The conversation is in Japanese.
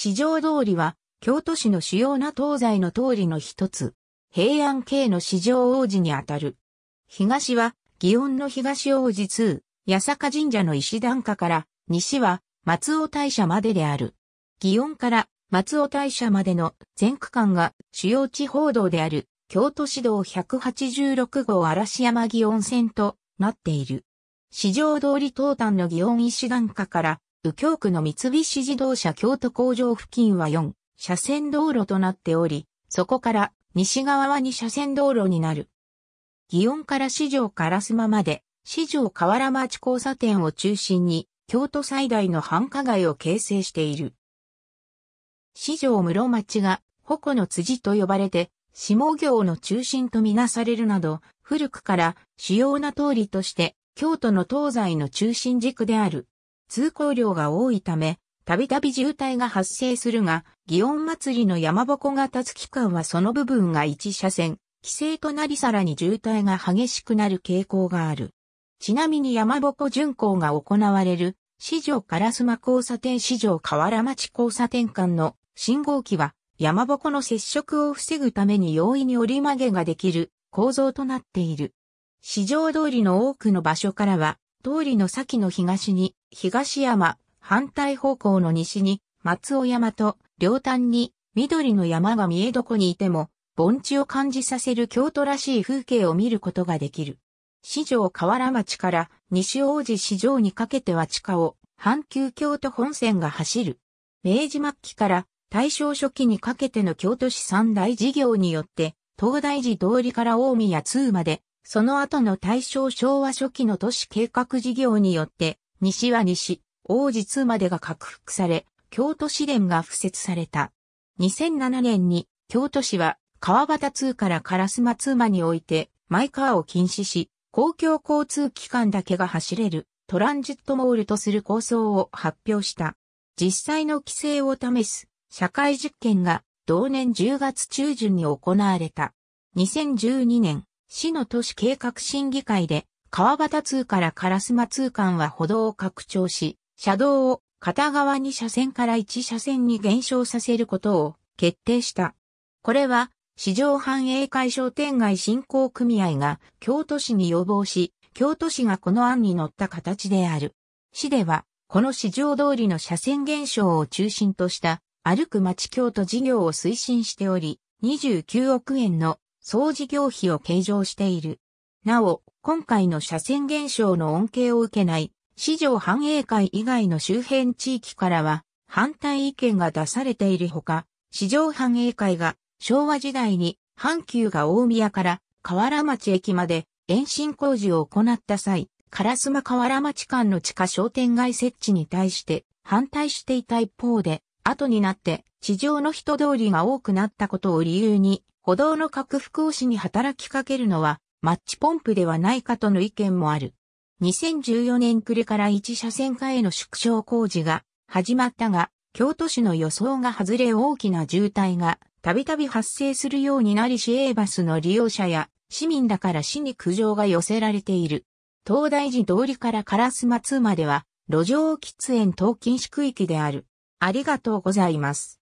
市場通りは、京都市の主要な東西の通りの一つ、平安系の市場王子にあたる。東は、祇園の東王子2、八坂神社の石段下から、西は、松尾大社までである。祇園から松尾大社までの全区間が主要地方道である京都市道186号嵐山祇園線となっている。市場通り東端の祇園石段下から右京区の三菱自動車京都工場付近は4車線道路となっており、そこから西側は2車線道路になる。祇園から四条烏丸まで、四条河原町交差点を中心に、京都最大の繁華街を形成している。四条室町が、矛の辻と呼ばれて、下行の中心とみなされるなど、古くから主要な通りとして、京都の東西の中心軸である。通行量が多いため、たびたび渋滞が発生するが、祇園祭の山鉾が立つ間はその部分が一車線、規制となりさらに渋滞が激しくなる傾向がある。ちなみに山鉾巡行が行われる、市場烏丸交差点市場河原町交差点間の信号機は、山鉾の接触を防ぐために容易に折り曲げができる構造となっている。市場通りの多くの場所からは、通りの先の東に、東山、反対方向の西に、松尾山と、両端に、緑の山が見えどこにいても、盆地を感じさせる京都らしい風景を見ることができる。四条河原町から西王子市場にかけては地下を阪急京都本線が走る。明治末期から大正初期にかけての京都市三大事業によって、東大寺通りから大宮通までその後の大正昭和初期の都市計画事業によって、西は西、王子通までが拡幅され、京都市電が付設された。2007年に京都市は川端通から烏丸通間においてマイカーを禁止し、公共交通機関だけが走れるトランジットモールとする構想を発表した。実際の規制を試す社会実験が同年10月中旬に行われた。2012年市の都市計画審議会で、川端通から烏丸通間は歩道を拡張し、車道を片側2車線から1車線に減少させることを決定した。これは、市場繁栄会商店街振興組合が京都市に要望し、京都市がこの案に乗った形である。市では、この市場通りの車線減少を中心とした、歩く街京都事業を推進しており、29億円の総事業費を計上している。なお、今回の車線減少の恩恵を受けない、市場繁栄会以外の周辺地域からは、反対意見が出されているほか、市場繁栄会が昭和時代に阪急が大宮から河原町駅まで延伸工事を行った際、烏丸河原町間の地下商店街設置に対して反対していた一方で、後になって地上の人通りが多くなったことを理由に歩道の拡幅押しに働きかけるのは、マッチポンプではないかとの意見もある。2014年暮れから1車線化への縮小工事が始まったが、京都市の予想が外れ大きな渋滞がたびたび発生するようになり市営バスの利用者や市民だから市に苦情が寄せられている。東大寺通りから烏松までは路上喫煙等禁止区域である。ありがとうございます。